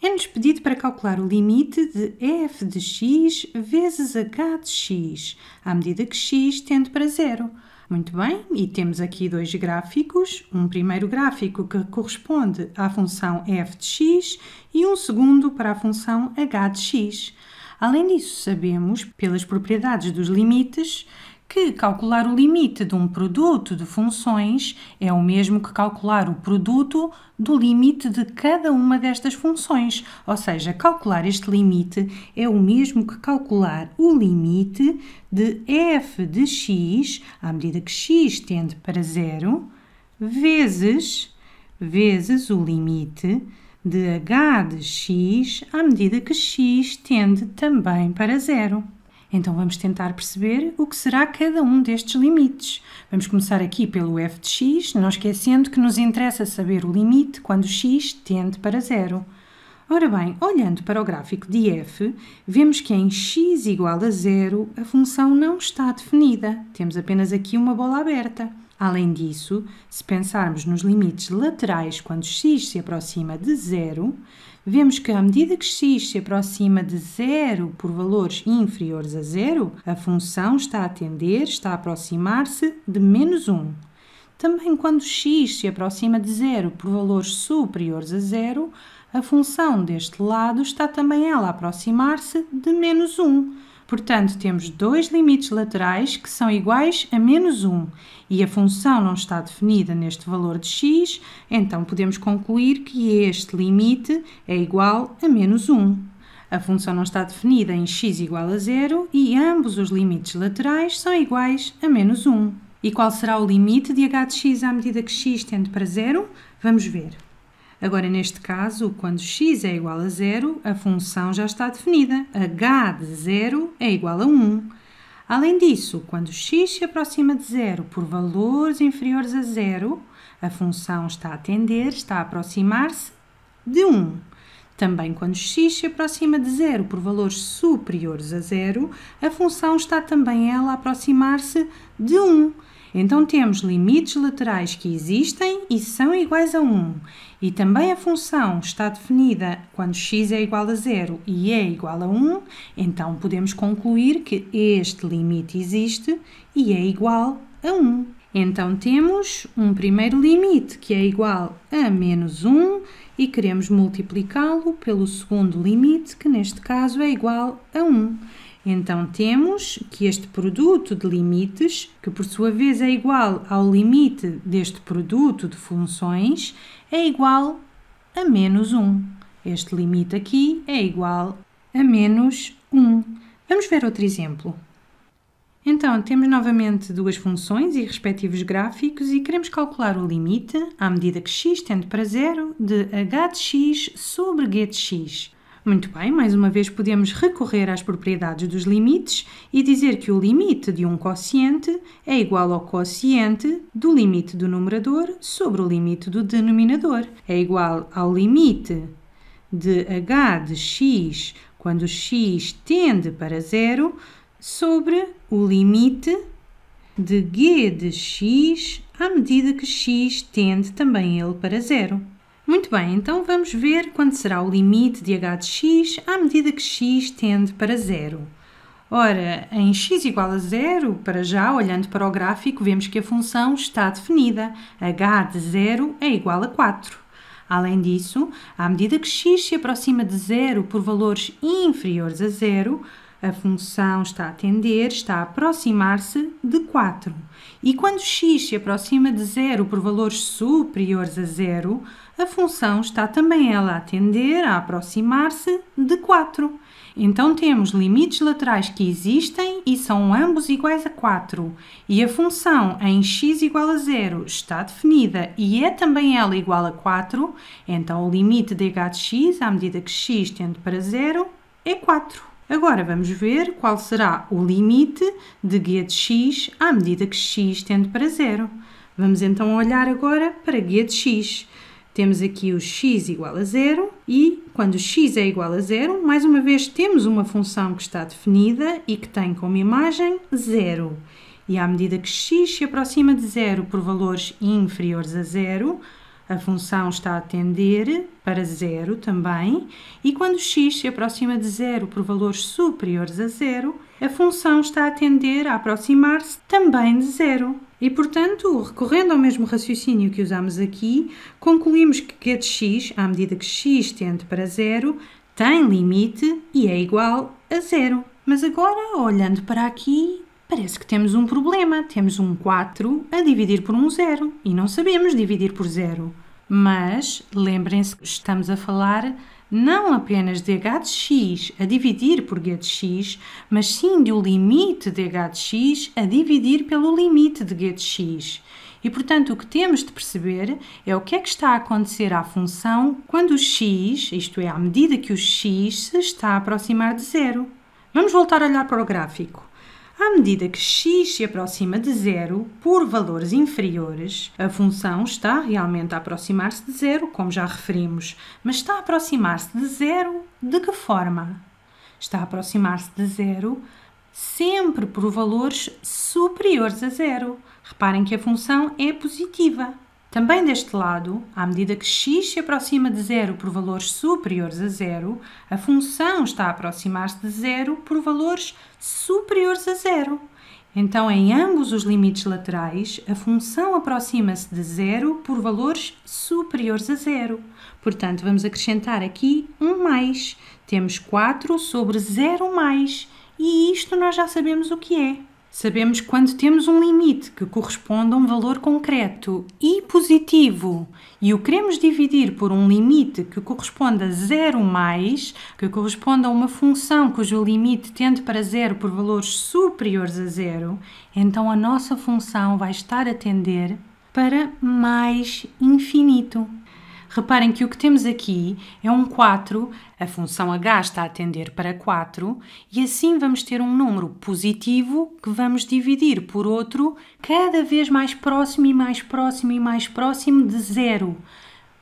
É-nos pedido para calcular o limite de f de x vezes h de x, à medida que x tende para zero. Muito bem, e temos aqui dois gráficos. Um primeiro gráfico que corresponde à função f de x e um segundo para a função h de x. Além disso, sabemos, pelas propriedades dos limites, que calcular o limite de um produto de funções é o mesmo que calcular o produto do limite de cada uma destas funções. Ou seja, calcular este limite é o mesmo que calcular o limite de f de x, à medida que x tende para zero, vezes, vezes o limite de h de x, à medida que x tende também para zero. Então vamos tentar perceber o que será cada um destes limites. Vamos começar aqui pelo f de x, não esquecendo que nos interessa saber o limite quando x tende para zero. Ora bem, olhando para o gráfico de f, vemos que em x igual a zero a função não está definida. Temos apenas aqui uma bola aberta. Além disso, se pensarmos nos limites laterais quando x se aproxima de zero, vemos que à medida que x se aproxima de zero por valores inferiores a zero, a função está a tender, está a aproximar-se de menos 1. Também quando x se aproxima de zero por valores superiores a zero, a função deste lado está também ela a aproximar-se de menos 1 Portanto, temos dois limites laterais que são iguais a menos 1 e a função não está definida neste valor de x, então podemos concluir que este limite é igual a menos 1. A função não está definida em x igual a zero e ambos os limites laterais são iguais a menos 1. E qual será o limite de h de x à medida que x tende para zero? Vamos ver. Agora, neste caso, quando x é igual a zero, a função já está definida. h de zero é igual a 1. Além disso, quando x se aproxima de zero por valores inferiores a zero, a função está a tender, está a aproximar-se de 1. Também quando x se aproxima de zero por valores superiores a zero, a função está também ela a aproximar-se de 1. Então temos limites laterais que existem e são iguais a 1. E também a função está definida quando x é igual a 0 e é igual a 1, então podemos concluir que este limite existe e é igual a 1. Então temos um primeiro limite que é igual a menos 1 e queremos multiplicá-lo pelo segundo limite, que neste caso é igual a 1. Então temos que este produto de limites, que por sua vez é igual ao limite deste produto de funções, é igual a menos 1. Este limite aqui é igual a menos 1. Vamos ver outro exemplo. Então, temos novamente duas funções e respectivos gráficos e queremos calcular o limite, à medida que x tende para zero, de h de x sobre g de x. Muito bem, mais uma vez podemos recorrer às propriedades dos limites e dizer que o limite de um quociente é igual ao quociente do limite do numerador sobre o limite do denominador. É igual ao limite de h de x quando x tende para zero sobre o limite de g de x à medida que x tende também ele para zero. Muito bem, então vamos ver quando será o limite de h de x à medida que x tende para zero. Ora, em x igual a zero, para já, olhando para o gráfico, vemos que a função está definida. h de zero é igual a 4. Além disso, à medida que x se aproxima de zero por valores inferiores a zero, a função está a tender, está a aproximar-se de 4. E quando x se aproxima de zero por valores superiores a zero, a função está também ela a tender a aproximar-se de 4. Então temos limites laterais que existem e são ambos iguais a 4. E a função em x igual a zero está definida e é também ela igual a 4. Então o limite de h de x, à medida que x tende para zero, é 4. Agora vamos ver qual será o limite de guia de x à medida que x tende para zero. Vamos então olhar agora para guia de x. Temos aqui o x igual a zero e quando x é igual a zero, mais uma vez temos uma função que está definida e que tem como imagem zero. E à medida que x se aproxima de zero por valores inferiores a zero, a função está a tender para zero também, e quando x se aproxima de zero por valores superiores a zero, a função está a tender a aproximar-se também de zero. E, portanto, recorrendo ao mesmo raciocínio que usamos aqui, concluímos que g de x, à medida que x tende para zero, tem limite e é igual a zero. Mas agora, olhando para aqui, Parece que temos um problema. Temos um 4 a dividir por um zero e não sabemos dividir por zero. Mas lembrem-se que estamos a falar não apenas de h de x a dividir por g de x, mas sim do limite de h de x a dividir pelo limite de g de x. E portanto, o que temos de perceber é o que é que está a acontecer à função quando o x, isto é, à medida que o x se está a aproximar de zero. Vamos voltar a olhar para o gráfico. À medida que x se aproxima de zero por valores inferiores, a função está realmente a aproximar-se de zero, como já referimos, mas está a aproximar-se de zero de que forma? Está a aproximar-se de zero sempre por valores superiores a zero. Reparem que a função é positiva. Também deste lado, à medida que x se aproxima de zero por valores superiores a zero, a função está a aproximar-se de zero por valores superiores a zero. Então, em ambos os limites laterais, a função aproxima-se de zero por valores superiores a zero. Portanto, vamos acrescentar aqui um mais. Temos 4 sobre 0 mais. E isto nós já sabemos o que é. Sabemos quando temos um limite que corresponde a um valor concreto e positivo e o queremos dividir por um limite que corresponde a zero mais, que corresponde a uma função cujo limite tende para zero por valores superiores a zero, então a nossa função vai estar a tender para mais infinito. Reparem que o que temos aqui é um 4, a função h está a tender para 4, e assim vamos ter um número positivo que vamos dividir por outro cada vez mais próximo e mais próximo e mais próximo de zero.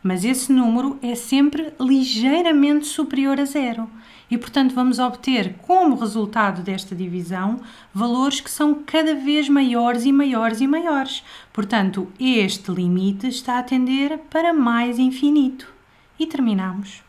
Mas esse número é sempre ligeiramente superior a zero. E, portanto, vamos obter, como resultado desta divisão, valores que são cada vez maiores e maiores e maiores. Portanto, este limite está a tender para mais infinito. E terminamos.